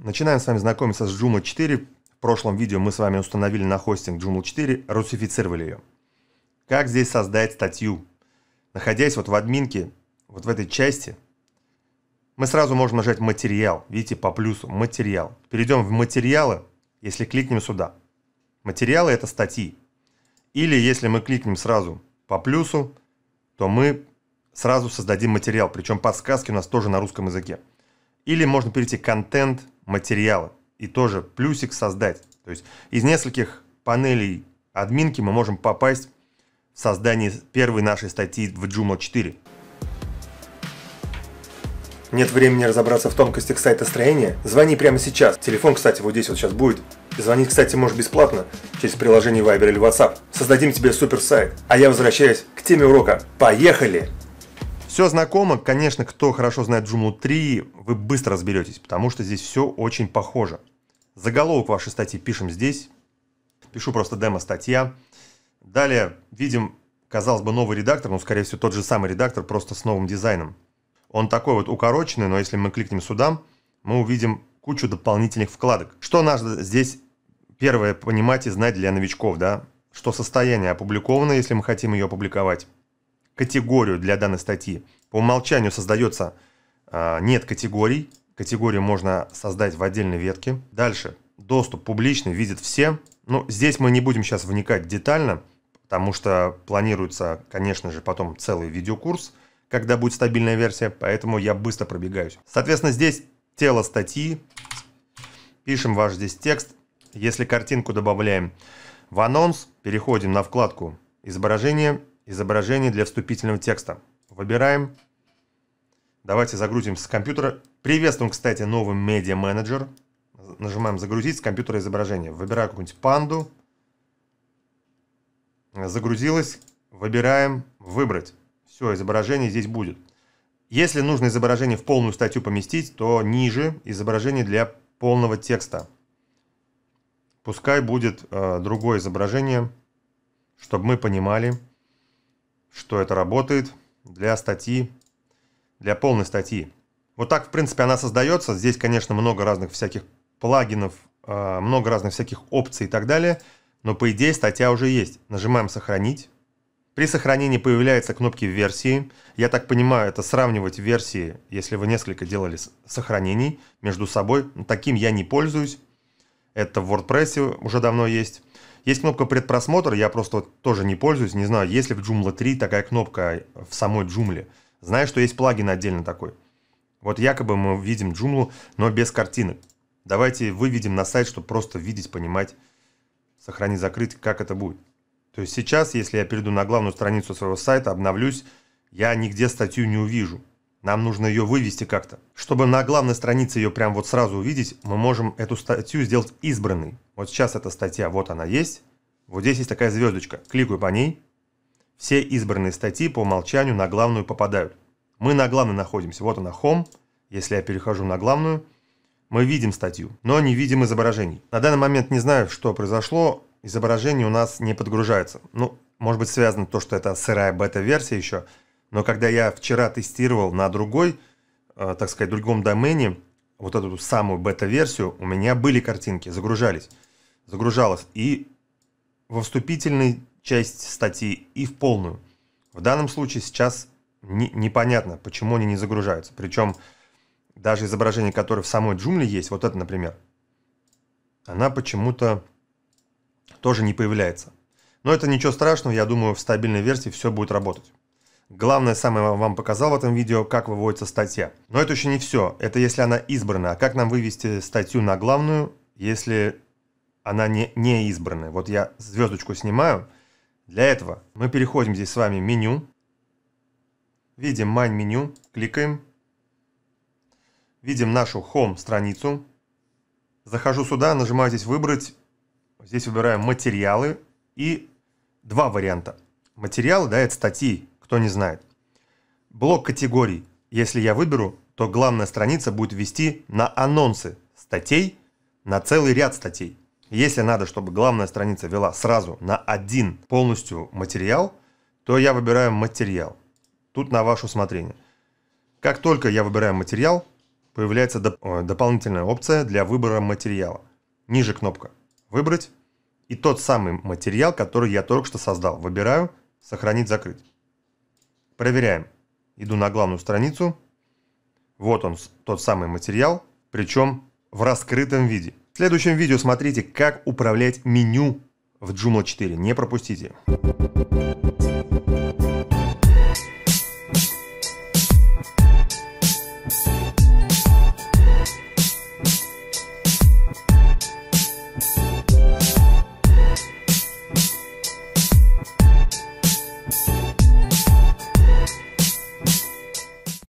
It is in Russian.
Начинаем с вами знакомиться с Joomla 4. В прошлом видео мы с вами установили на хостинг Joomla 4, русифицировали ее. Как здесь создать статью? Находясь вот в админке, вот в этой части, мы сразу можем нажать «Материал». Видите, по плюсу «Материал». Перейдем в «Материалы», если кликнем сюда. Материалы – это статьи. Или если мы кликнем сразу по плюсу, то мы сразу создадим материал. Причем подсказки у нас тоже на русском языке. Или можно перейти «Контент», материала и тоже плюсик создать. То есть из нескольких панелей админки мы можем попасть в создание первой нашей статьи в Joomla 4. Нет времени разобраться в тонкостях сайта строения? Звони прямо сейчас. Телефон, кстати, вот здесь вот сейчас будет. Звонить, кстати, можешь бесплатно через приложение Viber или WhatsApp. Создадим тебе супер сайт. А я возвращаюсь к теме урока. Поехали! Все знакомо, конечно, кто хорошо знает Joomla 3, вы быстро разберетесь, потому что здесь все очень похоже. Заголовок вашей статьи пишем здесь. Пишу просто демо-статья. Далее видим, казалось бы, новый редактор, но, скорее всего, тот же самый редактор, просто с новым дизайном. Он такой вот укороченный, но если мы кликнем сюда, мы увидим кучу дополнительных вкладок. Что надо здесь первое понимать и знать для новичков, да? Что состояние опубликовано, если мы хотим ее опубликовать категорию для данной статьи. По умолчанию создается а, нет категорий. Категорию можно создать в отдельной ветке. Дальше. Доступ публичный видят все. Ну, здесь мы не будем сейчас вникать детально, потому что планируется, конечно же, потом целый видеокурс, когда будет стабильная версия, поэтому я быстро пробегаюсь. Соответственно, здесь тело статьи, пишем ваш здесь текст. Если картинку добавляем в анонс, переходим на вкладку «Изображение», Изображение для вступительного текста. Выбираем. Давайте загрузим с компьютера. Приветствуем, кстати, новый медиа менеджер. Нажимаем загрузить с компьютера изображение. Выбираю какую-нибудь панду. Загрузилось. Выбираем выбрать. Все, изображение здесь будет. Если нужно изображение в полную статью поместить, то ниже изображение для полного текста. Пускай будет э, другое изображение, чтобы мы понимали, что это работает для статьи, для полной статьи. Вот так, в принципе, она создается. Здесь, конечно, много разных всяких плагинов, а, много разных всяких опций и так далее. Но, по идее, статья уже есть. Нажимаем «Сохранить». При сохранении появляются кнопки версии. Я так понимаю, это сравнивать версии, если вы несколько делали сохранений между собой. Таким я не пользуюсь. Это в WordPress уже давно есть. Есть кнопка предпросмотр, я просто вот тоже не пользуюсь, не знаю, есть ли в Joomla 3 такая кнопка в самой Joomla. Знаю, что есть плагин отдельно такой. Вот якобы мы видим Joomla, но без картинок. Давайте выведем на сайт, чтобы просто видеть, понимать, сохранить, закрыть, как это будет. То есть сейчас, если я перейду на главную страницу своего сайта, обновлюсь, я нигде статью не увижу. Нам нужно ее вывести как-то. Чтобы на главной странице ее прям вот сразу увидеть, мы можем эту статью сделать избранной. Вот сейчас эта статья, вот она есть. Вот здесь есть такая звездочка. Кликаю по ней. Все избранные статьи по умолчанию на главную попадают. Мы на главной находимся. Вот она, Home. Если я перехожу на главную, мы видим статью, но не видим изображений. На данный момент не знаю, что произошло. Изображение у нас не подгружается. Ну, может быть, связано то, что это сырая бета-версия еще – но когда я вчера тестировал на другой, э, так сказать, другом домене, вот эту самую бета-версию, у меня были картинки, загружались, загружалось и во вступительной части статьи, и в полную. В данном случае сейчас не, непонятно, почему они не загружаются. Причем даже изображение, которое в самой джумле есть, вот это, например, она почему-то тоже не появляется. Но это ничего страшного, я думаю, в стабильной версии все будет работать. Главное, самое вам показал в этом видео, как выводится статья. Но это еще не все. Это если она избрана. А как нам вывести статью на главную, если она не, не избранная? Вот я звездочку снимаю. Для этого мы переходим здесь с вами в меню. Видим Mine меню, кликаем. Видим нашу Home страницу. Захожу сюда, нажимаю здесь «Выбрать». Здесь выбираем «Материалы» и два варианта. Материалы, да, это статьи, кто не знает. Блок категорий. Если я выберу, то главная страница будет вести на анонсы статей, на целый ряд статей. Если надо, чтобы главная страница вела сразу на один полностью материал, то я выбираю материал. Тут на ваше усмотрение. Как только я выбираю материал, появляется доп э, дополнительная опция для выбора материала. Ниже кнопка «Выбрать» и тот самый материал, который я только что создал. Выбираю «Сохранить, закрыть». Проверяем. Иду на главную страницу. Вот он, тот самый материал, причем в раскрытом виде. В следующем видео смотрите, как управлять меню в Joomla 4. Не пропустите.